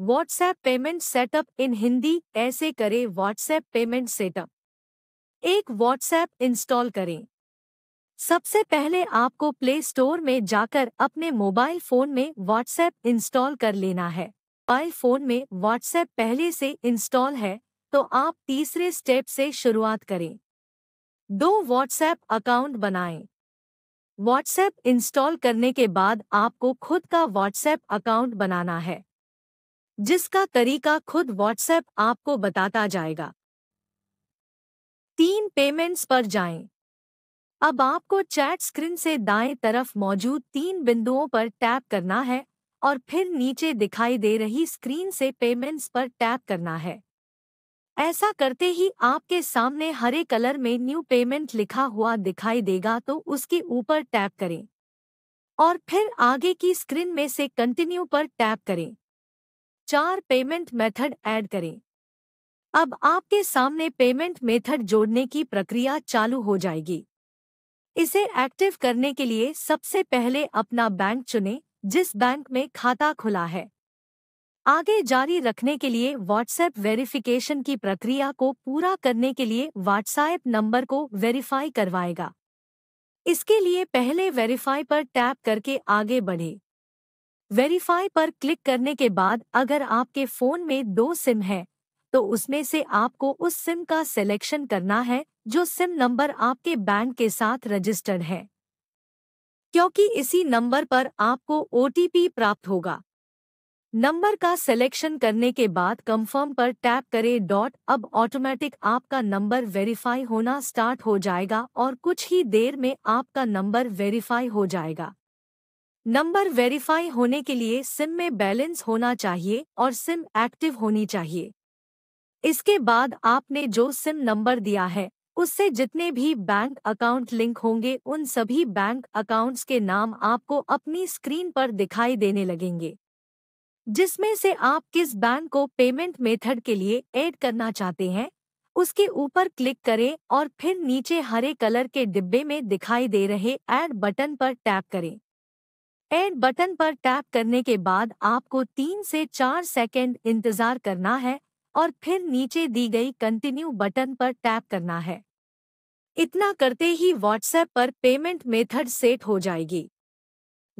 WhatsApp payment setup in Hindi ऐसे करें WhatsApp payment setup एक व्हाट्सएप इंस्टॉल करें सबसे पहले आपको प्ले स्टोर में जाकर अपने मोबाइल फोन में व्हाट्सएप इंस्टॉल कर लेना है मोबाइल फोन में व्हाट्सएप पहले से इंस्टॉल है तो आप तीसरे स्टेप से शुरुआत करें दो व्हाट्सएप अकाउंट बनाएं व्हाट्सएप इंस्टॉल करने के बाद आपको खुद का व्हाट्सएप अकाउंट बनाना है जिसका तरीका खुद व्हाट्सएप आपको बताता जाएगा तीन पेमेंट्स पर जाएं। अब आपको चैट स्क्रीन से दाएं तरफ मौजूद तीन बिंदुओं पर टैप करना है और फिर नीचे दिखाई दे रही स्क्रीन से पेमेंट्स पर टैप करना है ऐसा करते ही आपके सामने हरे कलर में न्यू पेमेंट लिखा हुआ दिखाई देगा तो उसके ऊपर टैप करें और फिर आगे की स्क्रीन में से कंटिन्यू पर टैप करें चार पेमेंट मेथड ऐड करें अब आपके सामने पेमेंट मेथड जोड़ने की प्रक्रिया चालू हो जाएगी इसे एक्टिव करने के लिए सबसे पहले अपना बैंक चुनें जिस बैंक में खाता खुला है आगे जारी रखने के लिए व्हाट्सएप वेरिफिकेशन की प्रक्रिया को पूरा करने के लिए व्हाट्सएप नंबर को वेरीफाई करवाएगा इसके लिए पहले वेरीफाई पर टैप करके आगे बढ़ें वेरीफाई पर क्लिक करने के बाद अगर आपके फोन में दो सिम है तो उसमें से आपको उस सिम का सिलेक्शन करना है जो सिम नंबर आपके बैंक के साथ रजिस्टर्ड है क्योंकि इसी नंबर पर आपको ओ प्राप्त होगा नंबर का सिलेक्शन करने के बाद कंफर्म पर टैप करें डॉट अब ऑटोमेटिक आपका नंबर वेरीफाई होना स्टार्ट हो जाएगा और कुछ ही देर में आपका नंबर वेरीफाई हो जाएगा नंबर वेरीफाई होने के लिए सिम में बैलेंस होना चाहिए और सिम एक्टिव होनी चाहिए इसके बाद आपने जो सिम नंबर दिया है उससे जितने भी बैंक अकाउंट लिंक होंगे उन सभी बैंक अकाउंट्स के नाम आपको अपनी स्क्रीन पर दिखाई देने लगेंगे जिसमें से आप किस बैंक को पेमेंट मेथड के लिए ऐड करना चाहते हैं उसके ऊपर क्लिक करें और फिर नीचे हरे कलर के डिब्बे में दिखाई दे रहे ऐड बटन पर टैप करें एड बटन पर टैप करने के बाद आपको तीन से चार सेकेंड इंतजार करना है और फिर नीचे दी गई कंटिन्यू बटन पर टैप करना है इतना करते ही व्हाट्सएप पर पेमेंट मेथड सेट हो जाएगी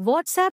व्हाट्सएप